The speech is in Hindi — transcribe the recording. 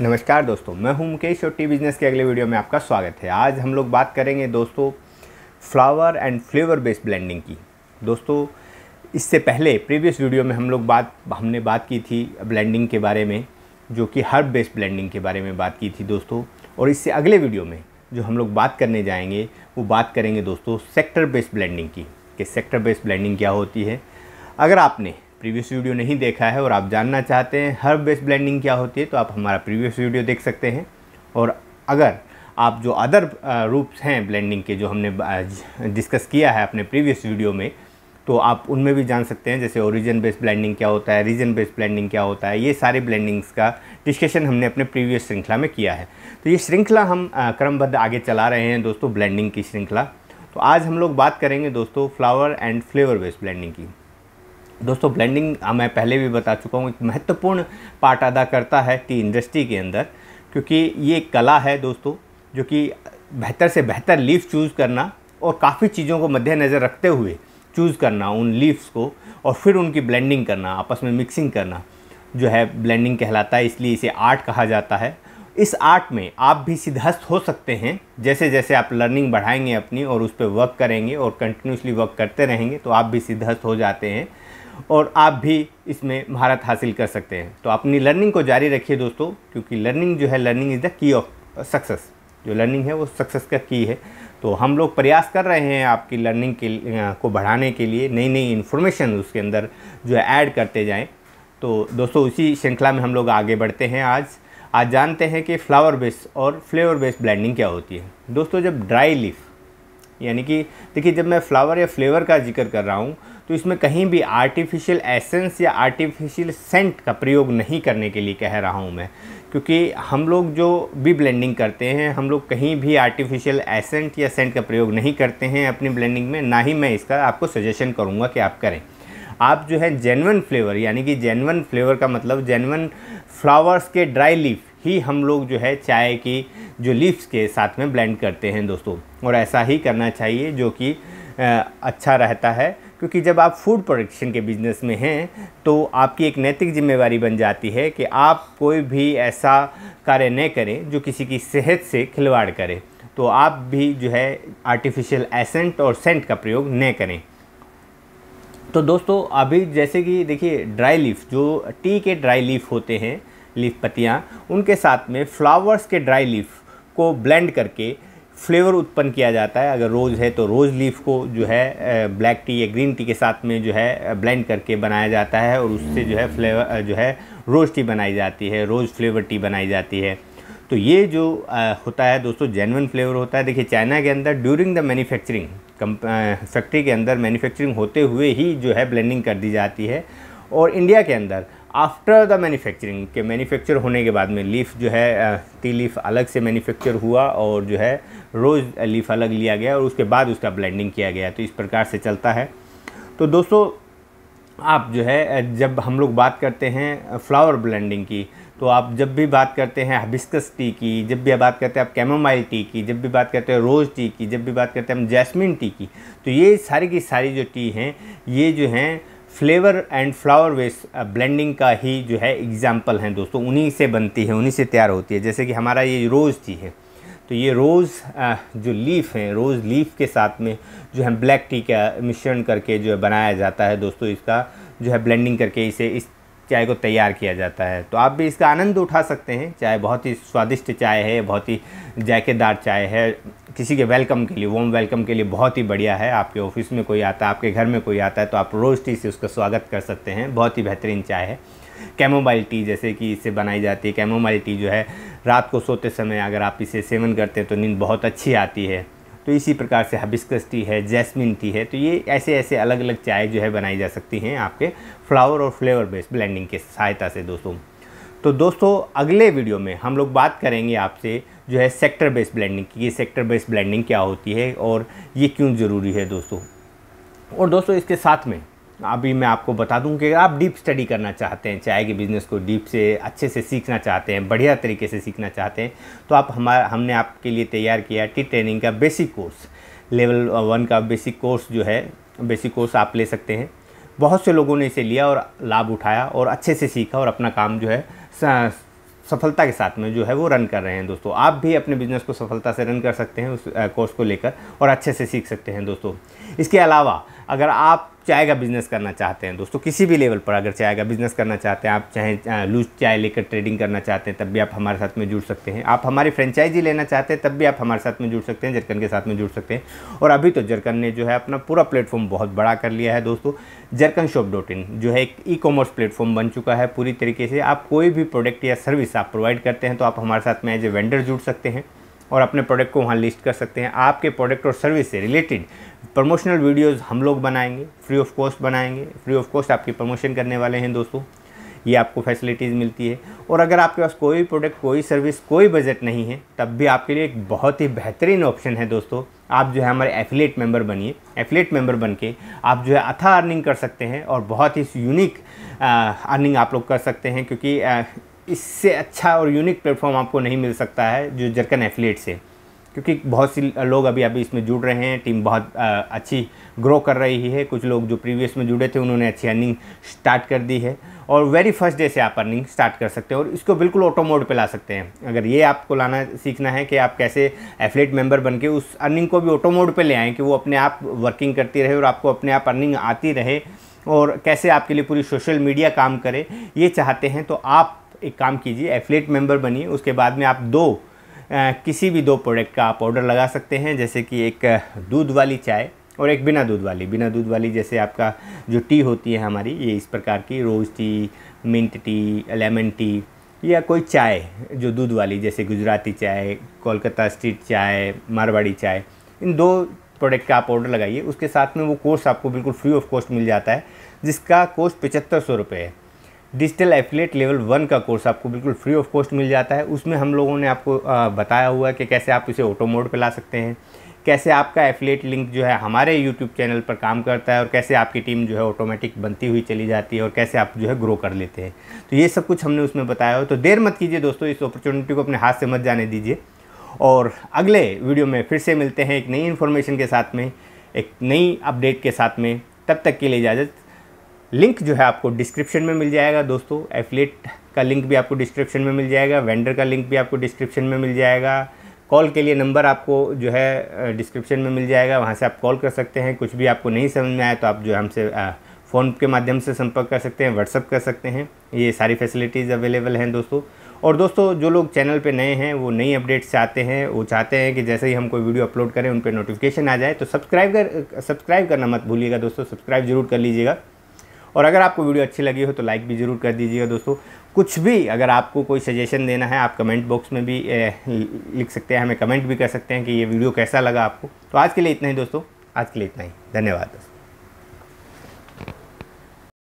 नमस्कार दोस्तों मैं हूं मुकेश और टी बिजनेस के अगले वीडियो में आपका स्वागत है आज हम लोग बात करेंगे दोस्तों flower and flavour based blending की दोस्तों इससे पहले प्रीवियस वीडियो में हम लोग बात हमने बात की थी ब्लेंडिंग के बारे में जो कि हर्ब बेस्ड ब्लेंडिंग के बारे में बात की थी दोस्तों और इससे अगले वीडियो में जो हम लोग बात करने जाएंगे वो बात करेंगे दोस्तों सेक्टर बेस्ड ब्लेंडिंग की कि सेक्टर बेस्ड ब्लेंडिंग क्या होती है अगर आपने प्रीवियस वीडियो नहीं देखा है और आप जानना चाहते हैं हर्ब बेस्ड ब्लेंडिंग क्या होती है तो आप हमारा प्रीवियस वीडियो देख सकते हैं और अगर आप जो अदर रूप्स हैं ब्लेंडिंग के जो हमने डिस्कस किया है अपने प्रीवियस वीडियो में तो आप उनमें भी जान सकते हैं जैसे ओरिजिन बेस्ड ब्लेंडिंग क्या होता है रीजन बेस्ड ब्लेंडिंग क्या होता है ये सारे ब्लेंडिंग्स का डिस्कशन हमने अपने प्रीवियस श्रृंखला में किया है तो ये श्रृंखला हम क्रमबद्ध आगे चला रहे हैं दोस्तों ब्लेंडिंग की श्रृंखला तो आज हम लोग बात करेंगे दोस्तों flower and flavour based blending की दोस्तों ब्लेंडिंग मैं पहले भी बता चुका हूँ एक महत्वपूर्ण पार्ट अदा करता है टी इंडस्ट्री के अंदर क्योंकि ये कला है दोस्तों जो कि बेहतर से बेहतर लीफ चूज़ करना और काफ़ी चीज़ों को मद्देनज़र रखते हुए चूज़ करना उन लीव्स को और फिर उनकी ब्लेंडिंग करना आपस में मिक्सिंग करना जो है ब्लेंडिंग कहलाता है इसलिए इसे आर्ट कहा जाता है इस आर्ट में आप भी सिद्धस्त हो सकते हैं जैसे जैसे आप लर्निंग बढ़ाएंगे अपनी और उस पर वर्क करेंगे और कंटिन्यूसली वर्क करते रहेंगे तो आप भी सिद्धस्त हो जाते हैं और आप भी इसमें महारत हासिल कर सकते हैं तो अपनी लर्निंग को जारी रखिए दोस्तों क्योंकि लर्निंग जो है learning is the key of success जो लर्निंग है वो सक्सेस का की है तो हम लोग प्रयास कर रहे हैं आपकी लर्निंग के को बढ़ाने के लिए नई नई इन्फॉर्मेशन उसके अंदर जो है ऐड करते जाएं तो दोस्तों उसी श्रृंखला में हम लोग आगे बढ़ते हैं आज आज जानते हैं कि फ्लावर बेस्ड और फ्लेवर बेस्ड ब्लेंडिंग क्या होती है दोस्तों जब ड्राई लीफ यानी कि देखिए जब मैं फ्लावर या फ्लेवर का जिक्र कर रहा हूँ तो इसमें कहीं भी आर्टिफिशियल एसेंस या आर्टिफिशियल सेंट का प्रयोग नहीं करने के लिए कह रहा हूँ मैं क्योंकि हम लोग जो भी ब्लेंडिंग करते हैं हम लोग कहीं भी आर्टिफिशियल एसेंट या सेंट का प्रयोग नहीं करते हैं अपनी ब्लेंडिंग में ना ही मैं इसका आपको सजेशन करूँगा कि आप करें आप जो है जेनवन फ्लेवर यानी कि जेनवन फ्लेवर का मतलब जेनवन फ्लावर्स के ड्राई लीफ ही हम लोग जो है चाय की जो लीव्स के साथ में ब्लेंड करते हैं दोस्तों और ऐसा ही करना चाहिए जो कि अच्छा रहता है क्योंकि जब आप फूड प्रोडक्शन के बिज़नेस में हैं तो आपकी एक नैतिक जिम्मेवारी बन जाती है कि आप कोई भी ऐसा कार्य न करें जो किसी की सेहत से खिलवाड़ करे तो आप भी जो है आर्टिफिशियल एसेंट और सेंट का प्रयोग न करें तो दोस्तों अभी जैसे कि देखिए ड्राई लीफ जो टी के ड्राई लीफ होते हैं लीफ पत्तियाँ उनके साथ में फ्लावर्स के ड्राई लीफ को ब्लेंड करके फ्लेवर उत्पन्न किया जाता है अगर रोज़ है तो रोज़ लीफ को जो है ब्लैक टी या ग्रीन टी के साथ में जो है ब्लेंड करके बनाया जाता है और उससे जो है फ्लेवर जो है रोज़ टी बनाई जाती है रोज़ फ्लेवर टी बनाई जाती है तो ये जो होता है दोस्तों जेनवन फ्लेवर होता है देखिए चाइना के अंदर ड्यूरिंग द मैन्युफैक्चरिंग फैक्ट्री के अंदर मैन्युफैक्चरिंग होते हुए ही जो है ब्लेंडिंग कर दी जाती है और इंडिया के अंदर आफ्टर द मैन्युफैक्चरिंग के मैन्युफैक्चर होने के बाद में लीफ जो है टी लीफ अलग से मैन्युफैक्चर हुआ और जो है रोज़ लीफ अलग लिया गया और उसके बाद उसका ब्लेंडिंग किया गया तो इस प्रकार से चलता है तो दोस्तों आप जो है जब हम लोग बात करते हैं फ्लावर ब्लेंडिंग की तो आप जब भी बात करते हैं हबिस्कस टी की जब भी बात करते हैं आप कैमोमाइल टी की जब भी बात करते हैं रोज़ टी की जब भी बात करते हैं हम जैस्मिन टी की तो ये सारी की सारी जो टी हैं ये जो हैं flavour and flower based blending का ही जो है एग्ज़ाम्पल हैं दोस्तों उन्हीं से बनती है उन्हीं से तैयार होती है जैसे कि हमारा ये रोज़ टी है तो ये रोज़ जो लीफ है रोज़ लीफ के साथ में जो है ब्लैक टी का मिश्रण करके जो है बनाया जाता है दोस्तों इसका जो है ब्लेंडिंग करके इसे इस चाय को तैयार किया जाता है तो आप भी इसका आनंद उठा सकते हैं चाय बहुत ही स्वादिष्ट चाय है बहुत ही जायकेदार चाय है किसी के वेलकम के लिए वोम वेलकम के लिए बहुत ही बढ़िया है आपके ऑफिस में कोई आता है आपके घर में कोई आता है तो आप रोज़ टी से उसका स्वागत कर सकते हैं बहुत ही बेहतरीन चाय है कैमोबाइल टी जैसे कि इससे बनाई जाती है कैमोबाइल टी जो है रात को सोते समय अगर आप इसे सेवन करते हैं तो नींद बहुत अच्छी आती है तो इसी प्रकार से हबिस्कस टी है जैस्मिन टी है तो ये ऐसे ऐसे अलग अलग चाय जो है बनाई जा सकती हैं आपके फ्लावर और फ्लेवर बेस्ड ब्लेंडिंग के सहायता से दोस्तों तो दोस्तों अगले वीडियो में हम लोग बात करेंगे आपसे जो है सेक्टर बेस्ड ब्लेंडिंग की ये सेक्टर बेस्ड ब्लेंडिंग क्या होती है और ये क्यों ज़रूरी है दोस्तों और दोस्तों इसके साथ में अभी मैं आपको बता दूं कि आप डीप स्टडी करना चाहते हैं चाय के बिज़नेस को डीप से अच्छे से सीखना चाहते हैं बढ़िया तरीके से सीखना चाहते हैं तो आप हमारा हमने आपके लिए तैयार किया टी ट्रेनिंग का बेसिक कोर्स लेवल वन का बेसिक कोर्स जो है बेसिक कोर्स आप ले सकते हैं बहुत से लोगों ने इसे लिया और लाभ उठाया और अच्छे से सीखा और अपना काम जो है सफलता के साथ में जो है वो रन कर रहे हैं दोस्तों आप भी अपने बिज़नेस को सफलता से रन कर सकते हैं उस कोर्स को लेकर और अच्छे से सीख सकते हैं दोस्तों इसके अलावा अगर आप चाय का बिज़नेस करना चाहते हैं दोस्तों किसी भी लेवल पर अगर चाय का बिज़नेस करना चाहते हैं आप चाहे लूज चाय लेकर ट्रेडिंग करना चाहते हैं तब भी आप हमारे साथ में जुड़ सकते हैं आप हमारी फ्रेंचाइजी लेना चाहते हैं तब भी आप हमारे साथ में जुड़ सकते हैं जरकन के साथ में जुड़ सकते हैं और अभी तो जरकन ने जो है अपना पूरा प्लेटफॉर्म बहुत बड़ा कर लिया है दोस्तों जरकन शॉप डॉट इन जो है एक ई कॉमर्स प्लेटफॉर्म बन चुका है पूरी तरीके से आप कोई भी प्रोडक्ट या सर्विस आप प्रोवाइड करते हैं तो आप हमारे साथ में एज ए वेंडर जुड़ सकते हैं और अपने प्रोडक्ट को वहाँ लिस्ट कर सकते हैं आपके प्रोडक्ट और सर्विस से रिलेटेड प्रमोशनल वीडियोस हम लोग बनाएंगे फ्री ऑफ कॉस्ट बनाएंगे फ्री ऑफ कॉस्ट आपकी प्रमोशन करने वाले हैं दोस्तों ये आपको फैसिलिटीज़ मिलती है और अगर आपके पास कोई प्रोडक्ट कोई सर्विस कोई बजट नहीं है तब भी आपके लिए एक बहुत ही बेहतरीन ऑप्शन है दोस्तों आप जो है हमारे एफिलेट मेंबर बनिए एफिलेट मेंबर बन के आप जो है अथा अर्निंग कर सकते हैं और बहुत ही यूनिक अर्निंग आप लोग कर सकते हैं क्योंकि आ, इससे अच्छा और यूनिक प्लेटफॉर्म आपको नहीं मिल सकता है जो जरकन एफिलेट से क्योंकि बहुत सी लोग अभी अभी इसमें जुड़ रहे हैं टीम बहुत आ, अच्छी ग्रो कर रही है कुछ लोग जो प्रीवियस में जुड़े थे उन्होंने अच्छी अर्निंग स्टार्ट कर दी है और वेरी फर्स्ट डे से आप अर्निंग स्टार्ट कर सकते हैं और इसको बिल्कुल ऑटो मोड पे ला सकते हैं अगर ये आपको लाना सीखना है कि आप कैसे एफिलेट मेंबर बन के उस अर्निंग को भी ऑटो मोड पे ले आएँ कि वो अपने आप वर्किंग करती रहे और आपको अपने आप अर्निंग आती रहे और कैसे आपके लिए पूरी सोशल मीडिया काम करे ये चाहते हैं तो आप एक काम कीजिए एफिलेट मेंबर बनिए उसके बाद में आप दो किसी भी दो प्रोडक्ट का आप ऑर्डर लगा सकते हैं जैसे कि एक दूध वाली चाय और एक बिना दूध वाली बिना दूध वाली जैसे आपका जो टी होती है हमारी ये इस प्रकार की rose tea mint tea lemon tea या कोई चाय जो दूध वाली जैसे गुजराती चाय कोलकाता स्ट्रीट चाय मारवाड़ी चाय इन दो प्रोडक्ट का आप ऑर्डर लगाइए उसके साथ में वो कोर्स आपको बिल्कुल फ्री ऑफ कॉस्ट मिल जाता है जिसका कोर्स पचहत्तर सौ रुपये है डिजिटल एफिलेट लेवल वन का कोर्स आपको बिल्कुल फ्री ऑफ कॉस्ट मिल जाता है उसमें हम लोगों ने आपको बताया हुआ है कि कैसे आप इसे ऑटो मोड पर ला सकते हैं कैसे आपका एफिलेट लिंक जो है हमारे यूट्यूब चैनल पर काम करता है और कैसे आपकी टीम जो है ऑटोमेटिक बनती हुई चली जाती है और कैसे आप जो है ग्रो कर लेते हैं तो ये सब कुछ हमने उसमें बताया हो तो देर मत कीजिए दोस्तों इस अपॉर्चुनिटी को अपने हाथ से मत जाने दीजिए और अगले वीडियो में फिर से मिलते हैं एक नई इन्फॉर्मेशन के साथ में एक नई अपडेट के साथ में तब तक के लिए इजाज़त लिंक जो है आपको डिस्क्रिप्शन में मिल जाएगा दोस्तों एफिलेट का लिंक भी आपको डिस्क्रिप्शन में मिल जाएगा वेंडर का लिंक भी आपको डिस्क्रिप्शन में मिल जाएगा कॉल के लिए नंबर आपको जो है डिस्क्रिप्शन में मिल जाएगा वहाँ से आप कॉल कर सकते हैं कुछ भी आपको नहीं समझ में आया तो आप जो है हमसे फ़ोन के माध्यम से संपर्क कर सकते हैं व्हाट्सअप कर सकते हैं ये सारी फैसिलिटीज़ अवेलेबल हैं दोस्तों और दोस्तों जो लोग चैनल पे नए हैं वो नई अपडेट्स चाहते हैं वो चाहते हैं कि जैसे ही हम कोई वीडियो अपलोड करें उन पर नोटिफिकेशन आ जाए तो सब्सक्राइब कर सब्सक्राइब करना मत भूलिएगा दोस्तों सब्सक्राइब जरूर कर लीजिएगा और अगर आपको वीडियो अच्छी लगी हो तो लाइक भी ज़रूर कर दीजिएगा दोस्तों कुछ भी अगर आपको कोई सजेशन देना है आप कमेंट बॉक्स में भी लिख सकते हैं हमें कमेंट भी कर सकते हैं कि ये वीडियो कैसा लगा आपको तो आज के लिए इतना ही दोस्तों आज के लिए इतना ही धन्यवाद दोस्तों